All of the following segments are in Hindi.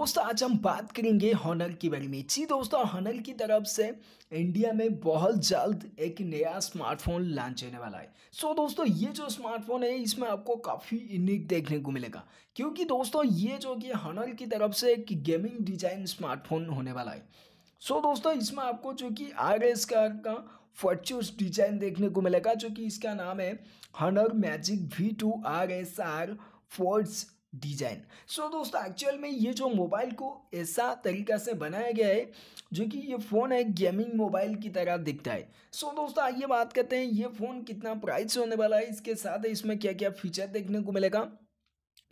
दोस्तों आज हम बात करेंगे हॉनर के बारे में जी दोस्तों हॉनर की तरफ से इंडिया में बहुत जल्द एक नया स्मार्टफोन लॉन्च होने वाला है सो so, दोस्तों ये जो स्मार्टफोन है इसमें आपको काफ़ी यूनिक देखने को मिलेगा क्योंकि दोस्तों ये जो कि हॉनर की तरफ से एक गेमिंग डिजाइन स्मार्टफोन होने वाला है सो so, दोस्तों इसमें आपको जो कि आर एस का, का फॉर्च्यूस डिजाइन देखने को मिलेगा जो कि इसका नाम है Honor Magic V two R S R Porsche Design so so, दोस्तों एक्चुअल में ये जो मोबाइल को ऐसा तरीका से बनाया गया है जो कि ये फ़ोन है गेमिंग मोबाइल की तरह दिखता है सो so, दोस्तों आइए बात करते हैं ये फ़ोन कितना प्राइस होने वाला है इसके साथ है इसमें क्या क्या फीचर देखने को मिलेगा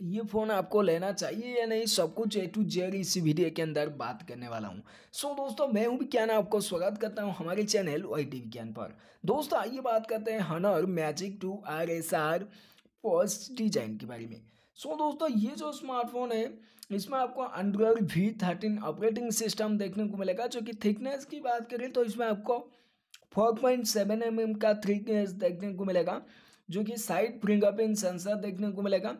ये फ़ोन आपको लेना चाहिए या नहीं सब कुछ ए टू जेड इसी वीडियो के अंदर बात करने वाला हूँ सो so, दोस्तों मैं हूँ विज्ञान आपको स्वागत करता हूँ हमारे चैनल वाई टी विज्ञान पर दोस्तों आइए बात करते हैं Honor Magic two R S R Porsche Design के बारे में सो so, दोस्तों ये जो स्मार्टफोन है इसमें आपको Android V thirteen operating system देखने को मिलेगा जो कि थिकनेस की बात करें तो इसमें आपको four point seven M M का थिकनेस देखने को मिलेगा जो कि साइड फिंगरप्रिंट सेंसर देखने को मिलेगा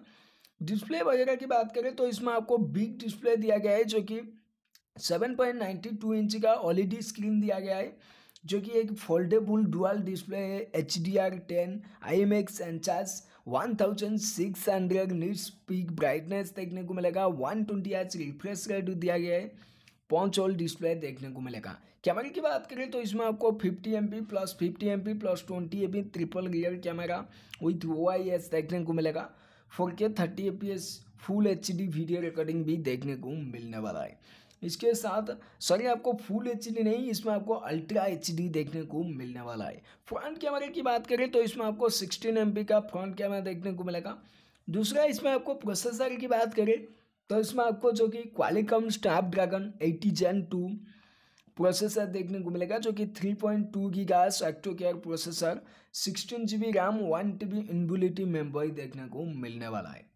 डिस्प्ले वगैरह की बात करें तो इसमें आपको बिग डिस्प्ले दिया गया है जो कि 7.92 इंच का ओलेडी स्क्रीन दिया गया है जो कि एक फोल्डेबल डुअल डिस्प्ले है H D R ten I M X enhanced one thousand six hundred nits peak brightness देखने को मिलेगा one twenty H refresh rate दिया गया है पॉन्च ऑल डिस्प्ले देखने को मिलेगा कैमरे की बात करें तो इसमें आपको fifty M P plus fifty M P plus twenty M triple rear camera with O देखने को मिलेगा four K thirty A P S full H D video recording भी देखने को मिलने वाला है इसके साथ सॉरी आपको फुल एच नहीं इसमें आपको अल्ट्रा एच देखने को मिलने वाला है फ्रंट कैमरे की बात करें तो इसमें आपको सिक्सटीन एम का फ्रंट कैमरा देखने को मिलेगा दूसरा इसमें आपको प्रोसेसर की बात करें तो इसमें आपको जो कि Qualcomm dragon eight gen two processor देखने को मिलेगा जो कि 3.2 पॉइंट टू की गैस octa core processor sixteen G B RAM one T B inbuilt memory देखने को मिलने वाला है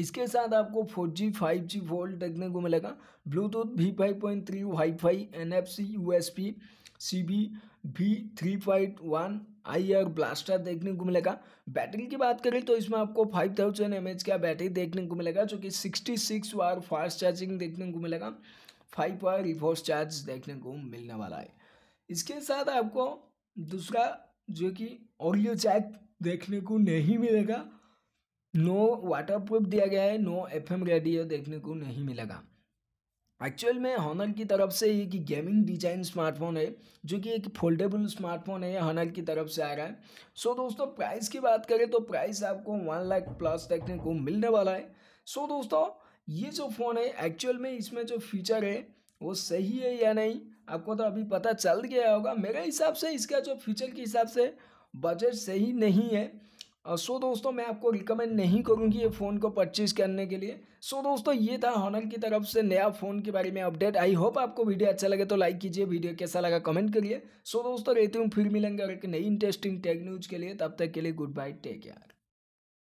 इसके साथ आपको फोर जी फाइव जी फोल्ड देखने को मिलेगा Bluetooth V five point three wifi N F C U S P C B V three five one I R blaster देखने को मिलेगा बैटरी की बात करें तो इसमें आपको 5000 थाउजेंड एम एच का बैटरी देखने को मिलेगा जो कि 66 सिक्स वार फास्ट चार्जिंग देखने को मिलेगा फाइव वार रिफोर्स चार्ज देखने को मिलने वाला है इसके साथ आपको दूसरा जो कि ऑडियो चैक देखने को नहीं मिलेगा नो वाटर प्रूफ दिया गया है नो एफएम रेडियो देखने को नहीं मिलेगा एक्चुअल में हॉनर की तरफ से ये कि गेमिंग डिजाइन स्मार्टफोन है जो कि एक फोल्डेबल स्मार्टफोन है हॉनर की तरफ से आ रहा है सो so, दोस्तों प्राइस की बात करें तो प्राइस आपको वन लाख प्लस देखने को मिलने वाला है सो so, दोस्तों ये जो फ़ोन है एक्चुअल में इसमें जो फीचर है वो सही है या नहीं आपको तो अभी पता चल गया होगा मेरे हिसाब से इसका जो फीचर के हिसाब से बजट सही नहीं है सो so, दोस्तों मैं आपको रिकमेंड नहीं करूँगी ये फ़ोन को परचेज़ करने के लिए सो so, दोस्तों ये था हॉनर की तरफ से नया फ़ोन के बारे में अपडेट आई होप आपको वीडियो अच्छा लगे तो लाइक कीजिए वीडियो कैसा लगा कमेंट करिए सो so, दोस्तों रहती हूँ फिर मिलेंगे और एक नई इंटरेस्टिंग टेक न्यूज़ के लिए तब तक के लिए गुड बाय टेक केयर